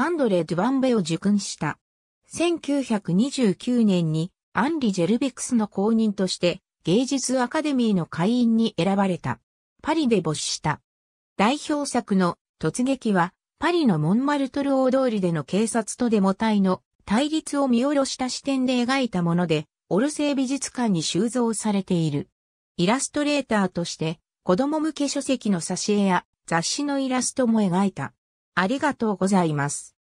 アンドレ・ドゥバンベを受訓した。1929年にアンリ・ジェルベクスの公認として芸術アカデミーの会員に選ばれた。パリで没した。代表作の突撃はパリのモンマルトル大通りでの警察とデモ隊の対立を見下ろした視点で描いたもので、オルセイ美術館に収蔵されている。イラストレーターとして子供向け書籍の挿絵や雑誌のイラストも描いた。ありがとうございます。